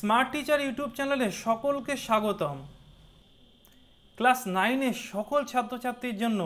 Smart teacher YouTube চ্যানেলে সকলকে স্বাগতম ক্লাস নাইনের সকল ছাত্রছাত্রীর জন্য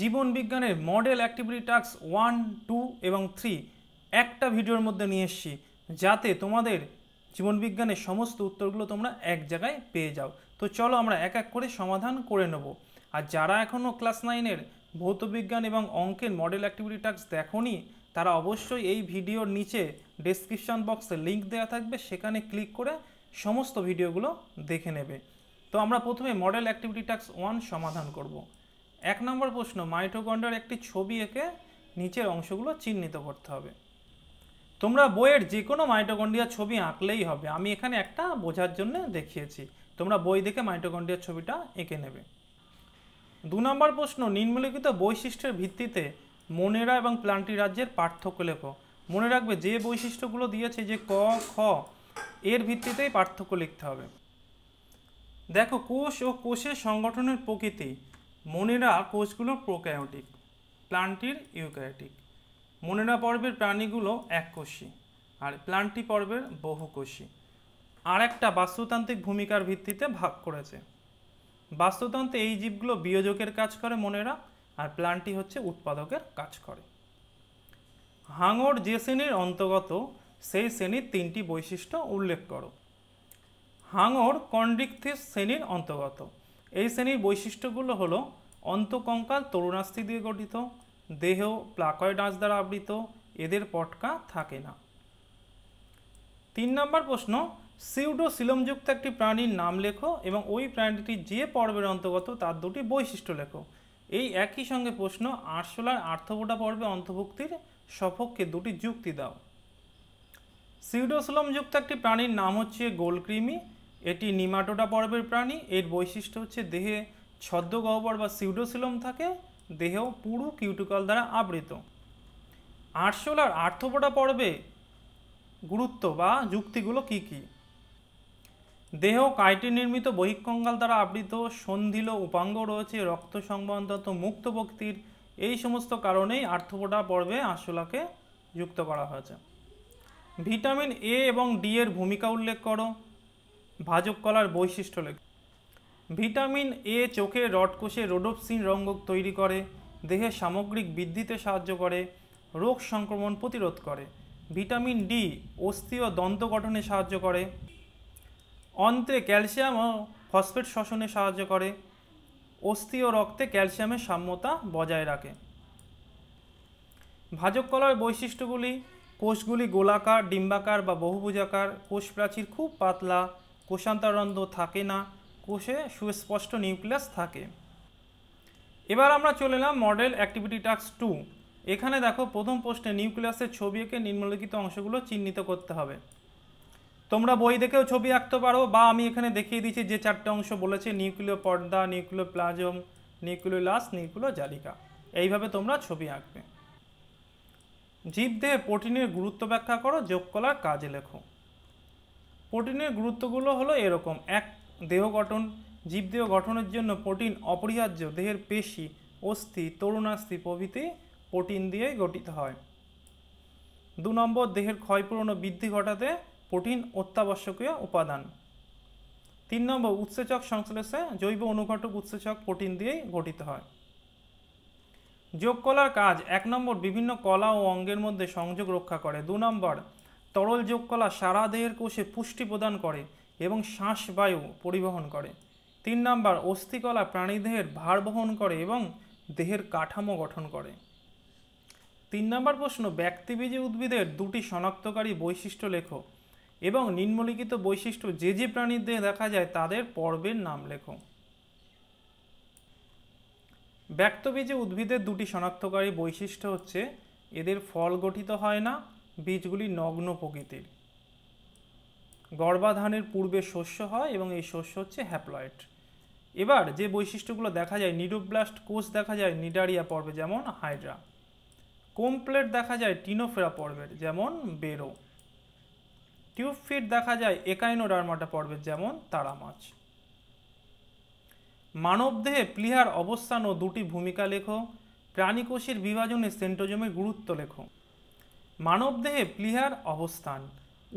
জীবন বিজ্ঞানের model activity task one two এবং থ্রি একটা ভিডিওর মধ্যে নিয়ে এসছি যাতে তোমাদের জীবন বিজ্ঞানের সমস্ত উত্তরগুলো তোমরা এক জায়গায় পেয়ে যাও তো চলো আমরা এক এক করে সমাধান করে নেব আর যারা এখনও ক্লাস নাইনের ভৌতবিজ্ঞান এবং অঙ্কের মডেল অ্যাক্টিভিটি টাস্ক দেখো তারা অবশ্যই এই ভিডিওর নিচে ডিসক্রিপশান বক্সে লিঙ্ক দেওয়া থাকবে সেখানে ক্লিক করে সমস্ত ভিডিওগুলো দেখে নেবে তো আমরা প্রথমে মডেল অ্যাক্টিভিটি ট্যাক্স ওয়ান সমাধান করব। এক নম্বর প্রশ্ন মাইটোকন্ডার একটি ছবি এঁকে নিচের অংশগুলো চিহ্নিত করতে হবে তোমরা বইয়ের যে কোনো মাইটোকন্ডিয়ার ছবি আঁকলেই হবে আমি এখানে একটা বোঝার জন্য দেখিয়েছি তোমরা বই দেখে মাইটোকন্ডিয়ার ছবিটা এঁকে নেবে দু নম্বর প্রশ্ন নিম্নলিখিত বৈশিষ্ট্যের ভিত্তিতে মনেরা এবং প্লান্টি রাজ্যের পার্থক্য লেখো মনে রাখবে যে বৈশিষ্ট্যগুলো দিয়েছে যে ক খ এর ভিত্তিতেই পার্থক্য লিখতে হবে দেখো কোষ ও কোষের সংগঠনের প্রকৃতি মনেরা কোষগুলো প্রোক্যায়োটিক প্লান্টির ইউক্যায়োটিক মনেরা পর্বের প্রাণীগুলো এককোষী আর প্লান্টি পর্বের বহুকোষী আর একটা বাস্তুতান্ত্রিক ভূমিকার ভিত্তিতে ভাগ করেছে বাস্তুতন্ত্রে এই জীবগুলো বিয়োজকের কাজ করে মনেরা আর প্ল্যানটি হচ্ছে উৎপাদকের কাজ করে হাঙর যে শ্রেণীর অন্তর্গত সেই শ্রেণীর তিনটি বৈশিষ্ট্য উল্লেখ করো হাঙর কন্ড্রিকথিস শ্রেণীর অন্তর্গত এই শ্রেণীর বৈশিষ্ট্যগুলো হল অন্তকঙ্কাল তরুণাস্থি দিয়ে গঠিত দেহ প্লাকয় ডাঁচ দ্বারা আবৃত এদের পটকা থাকে না তিন নম্বর প্রশ্ন সিউডো সিলমযুক্ত একটি প্রাণীর নাম লেখো এবং ওই প্রাণীটি যে পর্বের অন্তর্গত তার দুটি বৈশিষ্ট্য লেখো এই একই সঙ্গে প্রশ্ন আরশোলার আর্থবোটা পর্বে অন্তর্ভুক্তির সপক্ষে দুটি যুক্তি দাও সিউডোসলম যুক্ত একটি প্রাণীর নাম হচ্ছে গোলক্রিমি এটি নিমাটোটা পর্বের প্রাণী এর বৈশিষ্ট্য হচ্ছে দেহে ছদ্ম গহ্বর বা সিউডোসিলম থাকে দেহেও পুরু কিউটিকল দ্বারা আবৃত আরশোলার আর্থবোটা পর্বে গুরুত্ব বা যুক্তিগুলো কী কী দেহ কাইটে নির্মিত বহিকঙ্গাল দ্বারা আবৃত সন্ধিল উপাঙ্গ রয়েছে রক্ত সংবন্ধত মুক্তভক্তির এই সমস্ত কারণেই আর্থপোটা পর্বে আশুলাকে যুক্ত করা হয়েছে ভিটামিন এ এবং ডি এর ভূমিকা উল্লেখ করো ভাজক কলার বৈশিষ্ট্য লেখ ভিটামিন এ চোখে রডকোষে রোডোপসিন রঙ্গক তৈরি করে দেহের সামগ্রিক বৃদ্ধিতে সাহায্য করে রোগ সংক্রমণ প্রতিরোধ করে ভিটামিন ডি অস্থি ও দন্ত গঠনে সাহায্য করে অন্ত্রে ক্যালসিয়াম ও ফসফেট শ্বসনে সাহায্য করে অস্থি ও রক্তে ক্যালসিয়ামের সাম্যতা বজায় রাখে ভাজক কলার বৈশিষ্ট্যগুলি কোষগুলি গোলাকার ডিম্বাকার বা বহুভুজাকার কোষ প্রাচীর খুব পাতলা কোষান্তরন্ধ্র থাকে না কোষে সুস্পষ্ট নিউক্লিয়াস থাকে এবার আমরা চলে এলাম মডেল অ্যাক্টিভিটি টাক্স টু এখানে দেখো প্রথম প্রশ্নে নিউক্লিয়াসের ছবি এঁকে নিম্নলিখিত অংশগুলো চিহ্নিত করতে হবে তোমরা বই দেখেও ছবি আঁকতে পারো বা আমি এখানে দেখিয়ে দিচ্ছি যে চারটে অংশ বলেছি নিউক্লিয় পর্দা নিউক্লিয় প্লাজম নিউক্লিওলাস নিউক্লিয় জালিকা এইভাবে তোমরা ছবি আঁকবে জীব দেহে প্রোটিনের গুরুত্ব ব্যাখ্যা করো যোগ করার কাজে লেখো প্রোটিনের গুরুত্বগুলো হলো এরকম এক দেহ গঠন জীবদেহ গঠনের জন্য প্রোটিন অপরিহার্য দেহের পেশি অস্থি তরুণাস্থি প্রভৃতি প্রোটিন দিয়েই গঠিত হয় দু নম্বর দেহের ক্ষয়পূরণ ও বৃদ্ধি ঘটাতে প্রোটিন অত্যাবশ্যকীয় উপাদান তিন নম্বর উৎসেচক সংশ্লেষে জৈব অনুঘটক উৎসেচক প্রোটিন দিয়েই গঠিত হয় যোগ কলার কাজ এক নম্বর বিভিন্ন কলা ও অঙ্গের মধ্যে সংযোগ রক্ষা করে দু নম্বর তরল যোগ কলা সারা দেহের কোষে পুষ্টি প্রদান করে এবং শ্বাস বায়ু পরিবহন করে তিন নম্বর অস্থিকলা প্রাণীদেহের ভার বহন করে এবং দেহের কাঠামো গঠন করে তিন নম্বর প্রশ্ন ব্যক্তিবীজী উদ্ভিদের দুটি শনাক্তকারী বৈশিষ্ট্য লেখক এবং নিম্নলিখিত বৈশিষ্ট্য যে যে প্রাণীর দেহে দেখা যায় তাদের পর্বের নাম লেখো ব্যক্তবীজে উদ্ভিদের দুটি শনাক্তকারী বৈশিষ্ট্য হচ্ছে এদের ফল গঠিত হয় না বীজগুলি নগ্ন প্রকৃতির গর্বাধানের পূর্বে শস্য হয় এবং এই শস্য হচ্ছে হ্যাপ্লয়েড এবার যে বৈশিষ্ট্যগুলো দেখা যায় নিডোব্লাস্ট কোষ দেখা যায় নিডারিয়া পর্বে যেমন হাইড্রা কোমপ্লেট দেখা যায় টিনোফেরা পর্বের যেমন বেরো টিউবফিট দেখা যায় একাইনোডার্মাটা পর্বের যেমন তারা মাছ মানবদেহে প্লিহার অবস্থান ও দুটি ভূমিকা লেখো প্রাণীকোষের বিভাজনে সেন্টোজমের গুরুত্ব লেখো মানবদেহে প্লিহার অবস্থান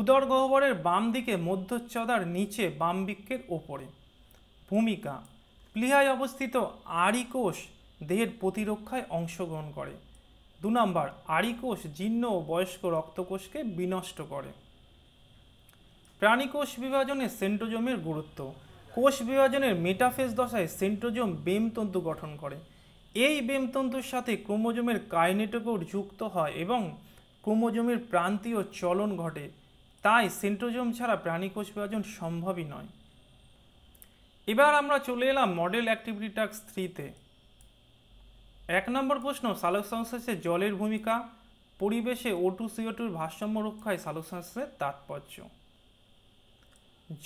উদর গহ্বরের বাম দিকে মধ্যচ্ছদার নিচে বাম বৃক্ষের ওপরে ভূমিকা প্লিহায় অবস্থিত আরিকোষ দেহের প্রতিরক্ষায় অংশগ্রহণ করে দু নম্বর আরিকোষ জীর্ণ ও বয়স্ক রক্তকোষকে বিনষ্ট করে প্রাণীকোষ বিভাজনে সেন্ট্রোজোমের গুরুত্ব কোষ বিভাজনের মেটাফেজ দশায় সেন্ট্রোজোম বেমতন্তু গঠন করে এই বেমতন্তুর সাথে ক্রোমোজোমের কাইনেটোকোর যুক্ত হয় এবং ক্রোমোজোমের প্রান্তীয় চলন ঘটে তাই সেন্ট্রোজোম ছাড়া প্রাণীকোষ বিভাজন সম্ভবই নয় এবার আমরা চলে এলাম মডেল অ্যাক্টিভিটি টাক্স থ্রিতে এক নম্বর প্রশ্ন সালক সংশ্লেষে জলের ভূমিকা পরিবেশে ওটু সিওটুর ভারসাম্য রক্ষায় সালক সংশ্লেষের তাৎপর্য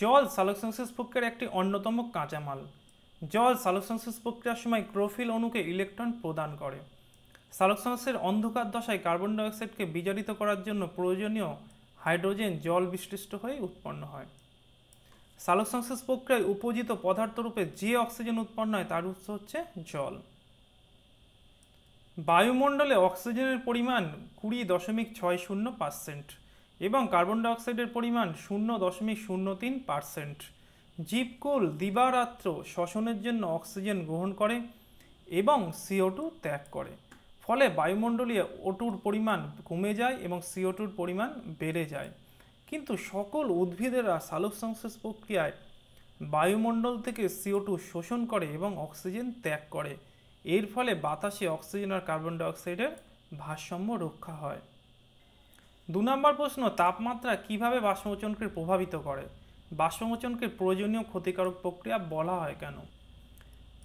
জল সালোকসংশ্লেষ প্রক্রিয়ার একটি অন্যতম কাঁচামাল জল সালোকসংশ্লেষ প্রক্রিয়ার সময় ক্রোফিল অণুকে ইলেকট্রন প্রদান করে সালোকসংশ্লেষের অন্ধকার দশায় কার্বন ডাইঅক্সাইডকে বিজারিত করার জন্য প্রয়োজনীয় হাইড্রোজেন জল বিশ্লিষ্ট হয়ে উৎপন্ন হয় সালোকসংশ্লেষ প্রক্রিয়ায় উপজিত পদার্থরূপে যে অক্সিজেন উৎপন্ন হয় তার উৎস হচ্ছে জল বায়ুমণ্ডলে অক্সিজেনের পরিমাণ কুড়ি দশমিক ছয় শূন্য পার্সেন্ট এবং কার্বন ডাইঅক্সাইডের পরিমাণ শূন্য দশমিক শূন্য তিন পারসেন্ট জীবকুল দিবারাত্র শ্বসনের জন্য অক্সিজেন গ্রহণ করে এবং সিও টু ত্যাগ করে ফলে বায়ুমণ্ডলীয় ওটুর পরিমাণ কমে যায় এবং সিও টুর পরিমাণ বেড়ে যায় কিন্তু সকল উদ্ভিদেরা সালোকসংশ্লেষ প্রক্রিয়ায় বায়ুমণ্ডল থেকে সিও টু শোষণ করে এবং অক্সিজেন ত্যাগ করে এর ফলে বাতাসে অক্সিজেন আর কার্বন ডাইঅক্সাইডের ভারসাম্য রক্ষা হয় দু নম্বর প্রশ্ন তাপমাত্রা কিভাবে বাষ্পমোচনকে প্রভাবিত করে বাষ্পমোচনকে প্রয়োজনীয় ক্ষতিকারক প্রক্রিয়া বলা হয় কেন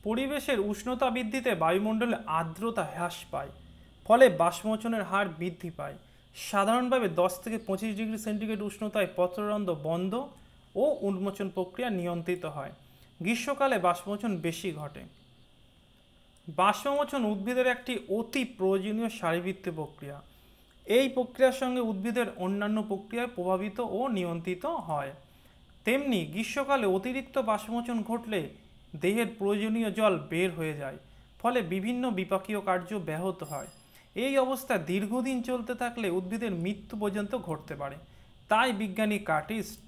পরিবেশের উষ্ণতা বৃদ্ধিতে বায়ুমণ্ডলে আর্দ্রতা হ্রাস পায় ফলে বাষ্পমোচনের হার বৃদ্ধি পায় সাধারণভাবে দশ থেকে পঁচিশ ডিগ্রি সেন্টিগ্রেড উষ্ণতায় পত্ররন্ধ বন্ধ ও উন্মোচন প্রক্রিয়া নিয়ন্ত্রিত হয় গ্রীষ্মকালে বাষ্পমোচন বেশি ঘটে বাষ্পমোচন উদ্ভিদের একটি অতি প্রয়োজনীয় শারীবৃত্তি প্রক্রিয়া এই প্রক্রিয়ার সঙ্গে উদ্ভিদের অন্যান্য প্রক্রিয়ায় প্রভাবিত ও নিয়ন্ত্রিত হয় তেমনি গ্রীষ্মকালে অতিরিক্ত বাষ্পমোচন ঘটলে দেহের প্রয়োজনীয় জল বের হয়ে যায় ফলে বিভিন্ন বিপাকীয় কার্য ব্যাহত হয় এই অবস্থা দীর্ঘদিন চলতে থাকলে উদ্ভিদের মৃত্যু পর্যন্ত ঘটতে পারে তাই বিজ্ঞানী কার্টিস্ট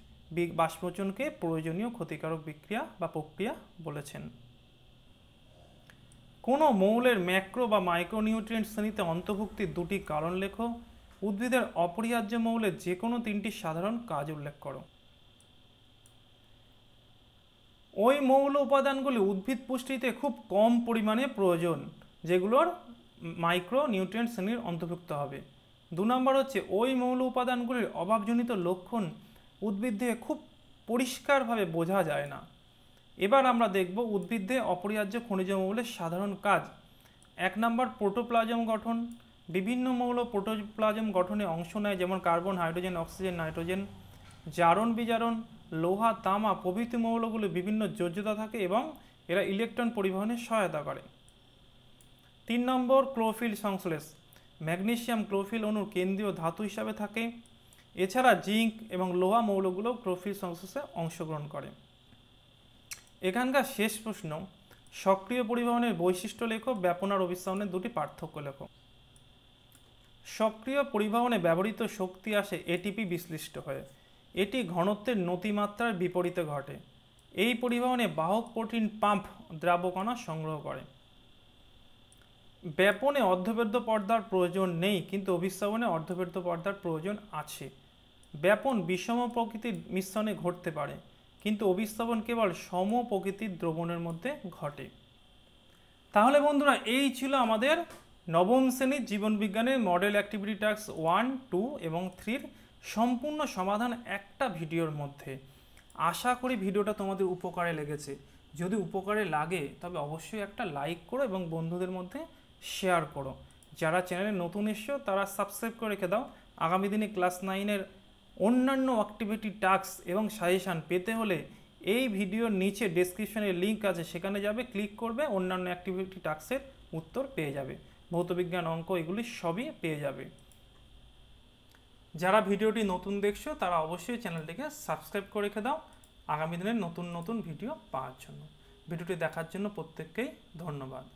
বাষ্পমোচনকে প্রয়োজনীয় ক্ষতিকারক বিক্রিয়া বা প্রক্রিয়া বলেছেন কোনো মৌলের ম্যাক্রো বা মাইক্রোনিউট্রিয়েন্ট শ্রেণীতে অন্তর্ভুক্তির দুটি কারণ লেখো উদ্ভিদের অপরিহার্য মৌলের যে কোনো তিনটি সাধারণ কাজ উল্লেখ করো ওই মৌল উপাদানগুলি উদ্ভিদ পুষ্টিতে খুব কম পরিমাণে প্রয়োজন যেগুলোর মাইক্রো নিউট্রিয়েন্ট শ্রেণীর অন্তর্ভুক্ত হবে দু নম্বর হচ্ছে ওই মৌল উপাদানগুলির অভাবজনিত লক্ষণ উদ্ভিদ দিয়ে খুব পরিষ্কারভাবে বোঝা যায় না এবার আমরা দেখব উদ্ভিদে অপরিহার্য খনিজ মৌলের সাধারণ কাজ এক নম্বর প্রোটোপ্লাজম গঠন বিভিন্ন মৌল প্রোটোপ্লাজম গঠনে অংশ নেয় যেমন কার্বন হাইড্রোজেন অক্সিজেন নাইট্রোজেন জারণ বিজারণ লোহা তামা প্রভৃতি মৌলগুলো বিভিন্ন যোজ্যতা থাকে এবং এরা ইলেকট্রন পরিবহনে সহায়তা করে তিন নম্বর ক্লোফিল সংশ্লেষ ম্যাগনেশিয়াম ক্লোফিল অণুর কেন্দ্রীয় ধাতু হিসাবে থাকে এছাড়া জিঙ্ক এবং লোহা মৌলগুলো ক্লোফিল সংশ্লেষে অংশগ্রহণ করে এখানকার শেষ প্রশ্ন সক্রিয় পরিবহনের বৈশিষ্ট্য লেখো ব্যাপন আর অভিস্থাপনের দুটি পার্থক্য লেখো সক্রিয় পরিবহনে ব্যবহৃত শক্তি আসে এটিপি বিশ্লিষ্ট হয়ে এটি ঘনত্বের নতিমাত্রার বিপরীতে ঘটে এই পরিবহনে বাহক প্রোটিন পাম্প দ্রাবকণা সংগ্রহ করে ব্যাপনে অর্ধবেদ্য পর্দার প্রয়োজন নেই কিন্তু অভিস্থাপনে অর্ধবেদ্য পর্দার প্রয়োজন আছে ব্যাপন বিষম প্রকৃতির মিশ্রণে ঘটতে পারে কিন্তু অভিস্থাপন কেবল সম প্রকৃতির দ্রবণের মধ্যে ঘটে তাহলে বন্ধুরা এই ছিল আমাদের নবম শ্রেণীর জীবনবিজ্ঞানের model activity task one two এবং থ্রির সম্পূর্ণ সমাধান একটা ভিডিওর মধ্যে আশা করি ভিডিওটা তোমাদের উপকারে লেগেছে যদি উপকারে লাগে তবে অবশ্যই একটা লাইক করো এবং বন্ধুদের মধ্যে শেয়ার করো যারা চ্যানেলে নতুন এসছো তারা সাবস্ক্রাইব করে রেখে দাও আগামী দিনে ক্লাস নাইনের অন্যান্য অ্যাক্টিভিটি টাস্ক এবং সাজেশান পেতে হলে এই ভিডিওর নিচে ডেসক্রিপশনে লিঙ্ক আছে সেখানে যাবে ক্লিক করবে অন্যান্য অ্যাক্টিভিটি টাস্কের উত্তর পেয়ে যাবে ভৌতবিজ্ঞান অঙ্ক এগুলি সবই পেয়ে যাবে যারা ভিডিওটি নতুন দেখছো তারা অবশ্যই চ্যানেলটিকে সাবস্ক্রাইব করে রেখে দাও আগামী দিনের নতুন নতুন ভিডিও পাওয়ার জন্য ভিডিওটি দেখার জন্য প্রত্যেককেই ধন্যবাদ